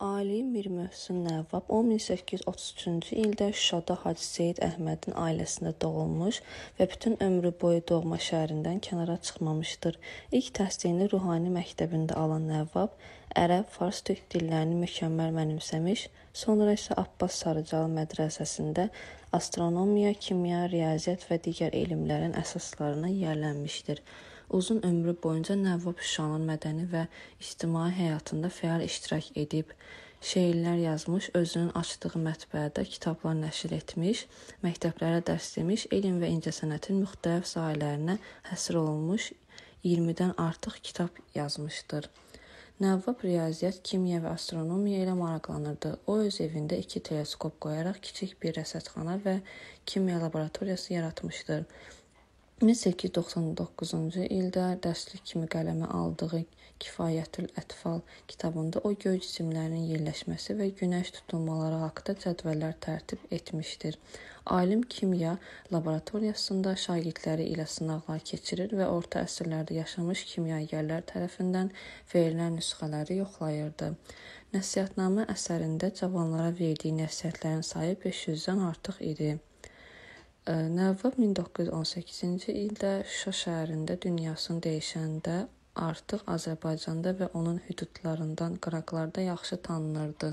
Ali Mir Mövsüm Nəvvab 1833-cü ildə Şuşada Hacı Seyid Əhmədin ailəsində doğulmuş və bütün ömrü boyu doğma şəhərindən kənara çıxmamışdır. İlk təhsilini ruhani məktəbində alan Nəvvab ərəb, fars, türk dillərini mükəmməl mənimsəmiş, sonra isə Abbas Sarıcalı mədrəsəsində astronomiya, kimya, riyaziyyat və digər elmlərin əsaslarına yiyələnmişdir uzun ömrü boyunca Nəvvab Şuşanın mədəni və ictimai həyatında fəal iştirak edib, şeirlər yazmış, özünün açdığı mətbəədə kitablar nəşr etmiş, məktəblərə dərs demiş, elm və incəsənətin müxtəlif sahələrinə həsr olunmuş 20-dən artıq kitab yazmışdır. Nəvvab riyaziyyat, kimya və astronomiya ilə maraqlanırdı. O öz evində iki teleskop qoyaraq kiçik bir rəsədxana və kimya laboratoriyası yaratmışdır. 1899-cu ildə dərslik kimi qələmə aldığı Kifayətül Ətfal kitabında o göy cisimlərinin yerləşməsi və günəş tutulmaları haqqında cədvəllər tərtib etmişdir. Alim kimya laboratoriyasında şagirdləri ilə sınaqlar keçirir və orta əsrlərdə yaşamış kimyagərlər tərəfindən verilən nüsxələri yoxlayırdı. Nəsihətnamə əsərində cavanlara verdiyi nəsihətlərin sayı 500-dən artıq idi. Nəvva 1918-ci ildə Şuşa şəhərində dünyasını dəyişəndə artıq Azərbaycanda və onun hüdudlarından qıraqlarda yaxşı tanınırdı.